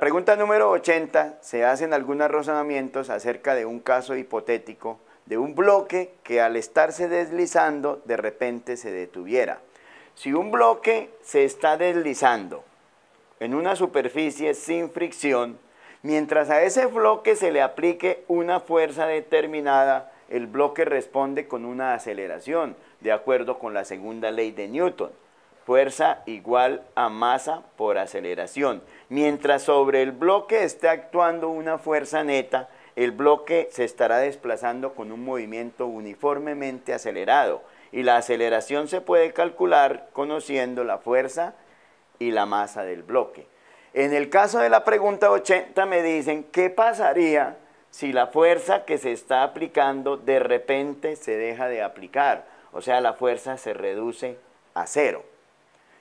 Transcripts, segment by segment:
pregunta número 80 se hacen algunos razonamientos acerca de un caso hipotético de un bloque que al estarse deslizando de repente se detuviera. Si un bloque se está deslizando en una superficie sin fricción, mientras a ese bloque se le aplique una fuerza determinada, el bloque responde con una aceleración, de acuerdo con la segunda ley de Newton fuerza igual a masa por aceleración. Mientras sobre el bloque esté actuando una fuerza neta, el bloque se estará desplazando con un movimiento uniformemente acelerado y la aceleración se puede calcular conociendo la fuerza y la masa del bloque. En el caso de la pregunta 80 me dicen, ¿qué pasaría si la fuerza que se está aplicando de repente se deja de aplicar? O sea, la fuerza se reduce a cero.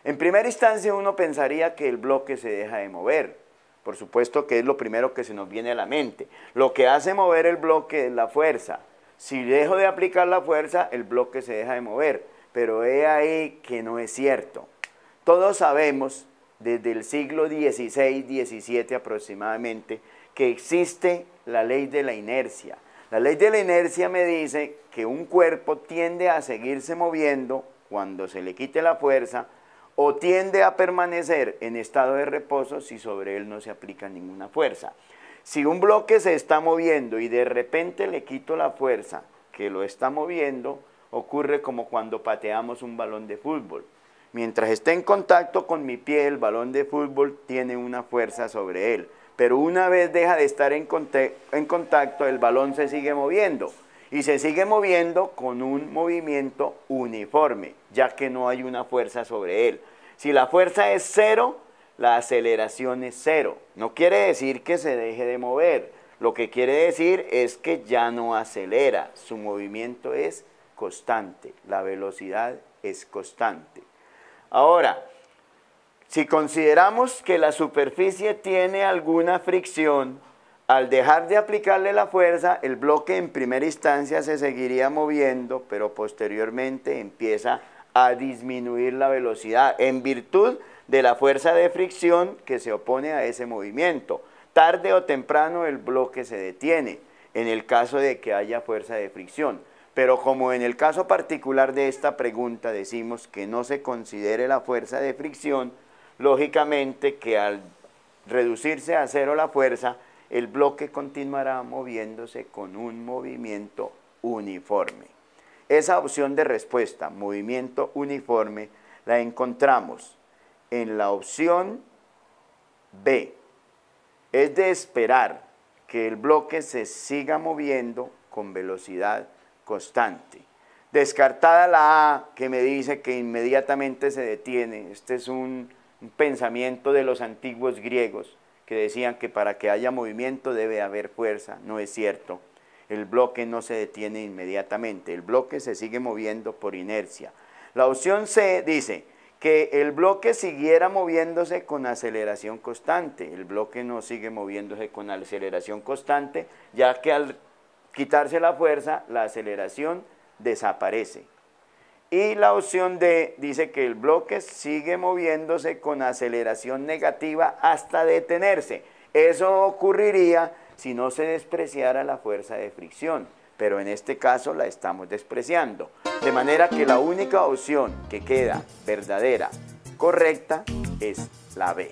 En primera instancia uno pensaría que el bloque se deja de mover. Por supuesto que es lo primero que se nos viene a la mente. Lo que hace mover el bloque es la fuerza. Si dejo de aplicar la fuerza, el bloque se deja de mover. Pero he ahí que no es cierto. Todos sabemos, desde el siglo XVI, XVII aproximadamente, que existe la ley de la inercia. La ley de la inercia me dice que un cuerpo tiende a seguirse moviendo cuando se le quite la fuerza o tiende a permanecer en estado de reposo si sobre él no se aplica ninguna fuerza. Si un bloque se está moviendo y de repente le quito la fuerza que lo está moviendo, ocurre como cuando pateamos un balón de fútbol. Mientras esté en contacto con mi pie, el balón de fútbol tiene una fuerza sobre él. Pero una vez deja de estar en, en contacto, el balón se sigue moviendo. Y se sigue moviendo con un movimiento uniforme, ya que no hay una fuerza sobre él. Si la fuerza es cero, la aceleración es cero. No quiere decir que se deje de mover. Lo que quiere decir es que ya no acelera. Su movimiento es constante. La velocidad es constante. Ahora, si consideramos que la superficie tiene alguna fricción, al dejar de aplicarle la fuerza, el bloque en primera instancia se seguiría moviendo, pero posteriormente empieza a a disminuir la velocidad en virtud de la fuerza de fricción que se opone a ese movimiento. Tarde o temprano el bloque se detiene en el caso de que haya fuerza de fricción. Pero como en el caso particular de esta pregunta decimos que no se considere la fuerza de fricción, lógicamente que al reducirse a cero la fuerza, el bloque continuará moviéndose con un movimiento uniforme. Esa opción de respuesta, movimiento uniforme, la encontramos en la opción B. Es de esperar que el bloque se siga moviendo con velocidad constante. Descartada la A, que me dice que inmediatamente se detiene. Este es un, pensamiento de los antiguos griegos que decían que para que haya movimiento debe haber fuerza. No es cierto. El bloque no se detiene inmediatamente, el bloque se sigue moviendo por inercia. La opción C dice que el bloque siguiera moviéndose con aceleración constante. El bloque no sigue moviéndose con aceleración constante, ya que al quitarse la fuerza, la aceleración desaparece. Y la opción D dice que el bloque sigue moviéndose con aceleración negativa hasta detenerse. Eso ocurriría si no se despreciara la fuerza de fricción, pero en este caso la estamos despreciando. De manera que la única opción que queda verdadera, correcta, es la B.